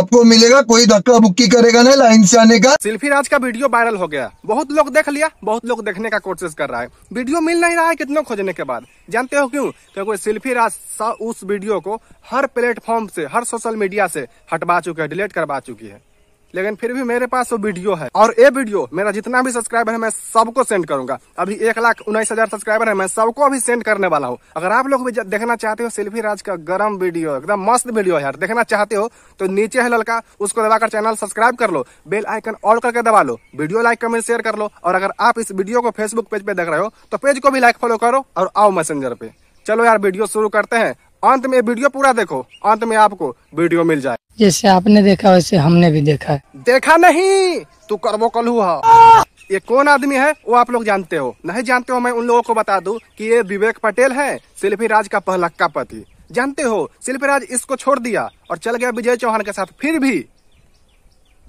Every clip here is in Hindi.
आपको मिलेगा कोई धक्का बुक्की करेगा नहीं लाइन से आने का राज का वीडियो वायरल हो गया बहुत लोग देख लिया बहुत लोग देखने का कोशिश कर रहा है वीडियो मिल नहीं रहा है कितना खोजने के बाद जानते हो क्यों क्योंकि राज उस वीडियो को हर प्लेटफॉर्म से हर सोशल मीडिया से हटवा चुके हैं डिलीट करवा चुकी है लेकिन फिर भी मेरे पास वो वीडियो है और ये वीडियो मेरा जितना भी सब्सक्राइबर है मैं सबको सेंड करूंगा अभी एक लाख उन्नीस हजार सब्सक्राइबर है मैं सबको अभी सेंड करने वाला हूँ अगर आप लोग भी देखना चाहते हो सेल्फी राज का गर्म वीडियो एकदम मस्त वीडियो है यार देखना चाहते हो तो नीचे है ललका उसको दबाकर चैनल सब्सक्राइब कर लो बेल आइकन ऑल करके दबा लो वीडियो लाइक कमेंट शेयर कर लो और अगर आप इस वीडियो को फेसबुक पेज पे देख रहे हो तो पेज को भी लाइक फॉलो करो और आओ मैसेंजर पे चलो यार वीडियो शुरू करते हैं अंत में वीडियो पूरा देखो अंत में आपको वीडियो मिल जाए जैसे आपने देखा वैसे हमने भी देखा है देखा नहीं तू करवो कलू है ये कौन आदमी है वो आप लोग जानते हो नहीं जानते हो मैं उन लोगों को बता दूं कि ये विवेक पटेल है सिल्फी राज का का पति जानते हो सिल्फी राज इसको छोड़ दिया और चल गया विजय चौहान के साथ फिर भी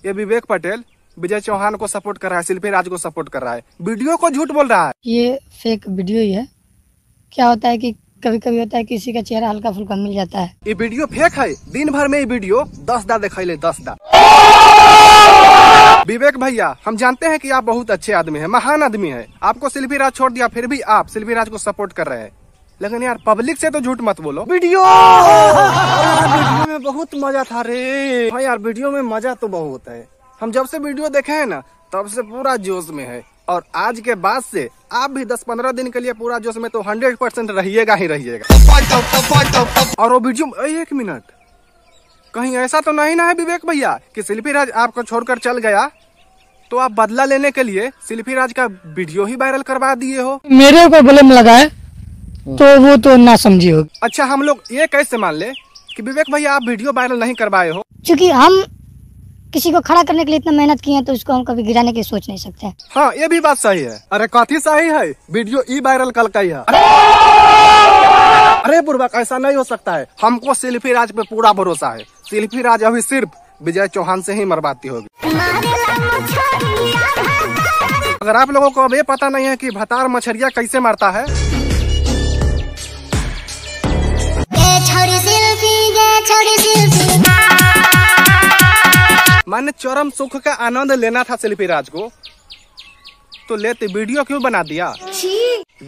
ये विवेक पटेल विजय चौहान को सपोर्ट कर रहा है शिल्पी राज को सपोर्ट कर रहा है वीडियो को झूठ बोल रहा है ये फेक वीडियो ही है क्या होता है की कभी कभी होता है किसी का चेहरा हल्का फुल्का मिल जाता है ये वीडियो फेक है दिन भर में ये वीडियो दस दा दिखाई दस दा विवेक भैया हम जानते हैं कि आप बहुत अच्छे आदमी हैं महान आदमी हैं आपको सिल्वी राज छोड़ दिया फिर भी आप सिल्वी राज को सपोर्ट कर रहे हैं लेकिन यार पब्लिक से तो झूठ मत बोलो वीडियो वीडियो में बहुत मजा था रे हाँ यार वीडियो में मजा तो बहुत है हम जब से वीडियो देखे है ना तब से पूरा जोश में है और आज के बाद से आप भी 10-15 दिन के लिए पूरा जोश में तो 100 परसेंट रहिएगा ही रहिएगा और एक मिनट कहीं ऐसा तो नहीं ना है विवेक भैया कि शिल्पी राज आपको छोड़कर चल गया तो आप बदला लेने के लिए शिल्पी राज का वीडियो ही वायरल करवा दिए हो मेरे ऊपर ब्लेम लगाए हाँ। तो वो तो ना समझी होगी अच्छा हम लोग ये कैसे मान ले कि विवेक भैया आप वीडियो वायरल नहीं करवाए हो क्योंकि हम किसी को खड़ा करने के लिए इतना मेहनत किए है तो उसको हम कभी गिराने की सोच नहीं सकते हाँ ये भी बात सही है अरे कथी सही है वीडियो ई वायरल कल का ही है अरे पूर्वक ऐसा नहीं हो सकता है हमको सिल्फी राज पे पूरा भरोसा है सिल्फी राज अभी सिर्फ विजय चौहान से ही मरवाती होगी अगर आप लोगों को अब ये पता नहीं है कि भतार मछरिया कैसे मारता है छोड़ी सिल्फी, छोड़ी सिल्फी। माने चरम सुख का आनंद लेना था शिल्पी राज को तो लेते वीडियो क्यों बना दिया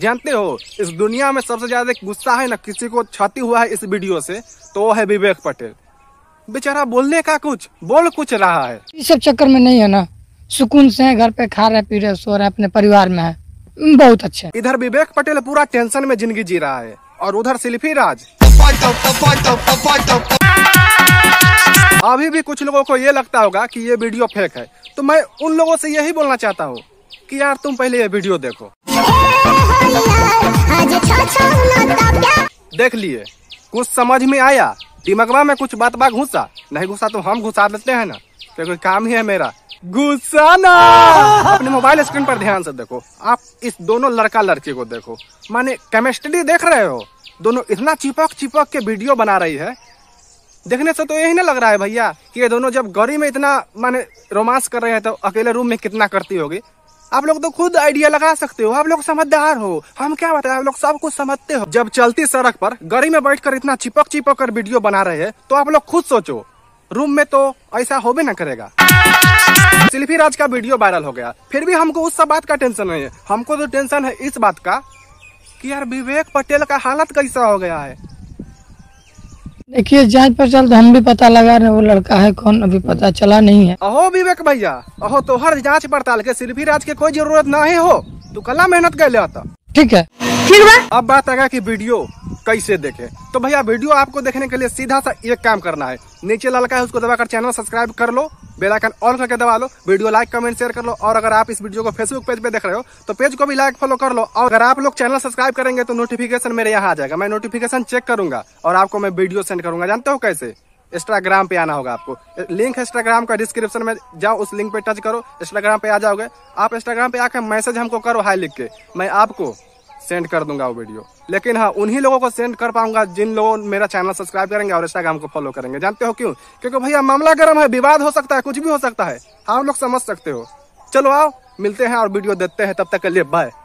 जानते हो इस दुनिया में सबसे ज्यादा गुस्सा है ना किसी को क्षति हुआ है इस वीडियो से तो वो है विवेक पटेल बेचारा बोलने का कुछ बोल कुछ रहा है इस सब चक्कर में नहीं है ना सुकून से है घर पे खा रहे पी रहे सो रहे अपने परिवार में है बहुत अच्छा इधर विवेक पटेल पूरा टेंशन में जिंदगी जी रहा है और उधर शिल्पी राज अभी भी कुछ लोगों को ये लगता होगा कि ये वीडियो फेक है तो मैं उन लोगों से यही बोलना चाहता हूँ कि यार तुम पहले ये वीडियो देखो देख लिए कुछ समझ में आया दिमागवा में कुछ बात बात घुसा नहीं घुसा तो हम घुसा देते हैं ना क्योंकि काम ही है मेरा ना अपने मोबाइल स्क्रीन पर ध्यान से देखो आप इस दोनों लड़का लड़की को देखो माने केमिस्ट्री देख रहे हो दोनों इतना चिपक चिपक के वीडियो बना रही है देखने से तो यही ना लग रहा है भैया कि ये दोनों जब गौरी में इतना माने रोमांस कर रहे हैं तो अकेले रूम में कितना करती होगी आप लोग तो खुद आइडिया लगा सकते हो आप लोग समझदार हो हम क्या बताए आप लोग सब कुछ समझते हो जब चलती सड़क पर गड़ी में बैठकर इतना चिपक चिपक कर वीडियो बना रहे हैं तो आप लोग खुद सोचो रूम में तो ऐसा होबे ना करेगा सिल्फी राज का वीडियो वायरल हो गया फिर भी हमको उस सब बात का टेंशन नहीं है हमको तो टेंशन है इस बात का कि यार विवेक पटेल का हालत कैसा हो गया है देखिए जांच पड़ताल तो हम भी पता लगा रहे हैं वो लड़का है कौन अभी पता चला नहीं है अहो विवेक भैया अहो तोहर जांच पड़ताल के सिर्फी राज के कोई जरूरत ना ही हो तू कला मेहनत कर लेता ठीक है ठीक है अब बात गया की वीडियो कैसे देखे तो भैया वीडियो आपको देखने के लिए सीधा सा एक काम करना है नीचे लड़का है उसको दबाकर चैनल सब्सक्राइब कर लो बेल आइकन ऑल करके दबा लो वीडियो लाइक कमेंट शेयर कर लो और अगर आप इस वीडियो को फेसबुक पेज पे देख रहे हो तो पेज को भी लाइक फॉलो कर लो और अगर आप लोग चैनल सब्सक्राइब करेंगे तो नोटिफिकेशन मेरे यहाँ आ जाएगा मैं नोटिफिकेशन चेक करूंगा और आपको मैं वीडियो सेंड करूंगा जानते हो कैसे इंस्टाग्राम पे आना होगा आपको लिंक इंस्टाग्राम का डिस्क्रिप्शन में जाओ उस लिंक पे टच करो इंस्टाग्राम पे आ जाओगे आप इंस्टाग्राम पे आकर मैसेज हमको करो हाई लिख के मैं आपको सेंड कर दूंगा वो वीडियो लेकिन हाँ उन्हीं लोगों को सेंड कर पाऊंगा जिन लोगों मेरा चैनल सब्सक्राइब करेंगे और इंस्टाग्राम को फॉलो करेंगे जानते हो क्यों क्योंकि भैया मामला गर्म है विवाद हो सकता है कुछ भी हो सकता है हाँ, आप लोग समझ सकते हो चलो आओ मिलते हैं और वीडियो देते हैं तब तक के लिए बाय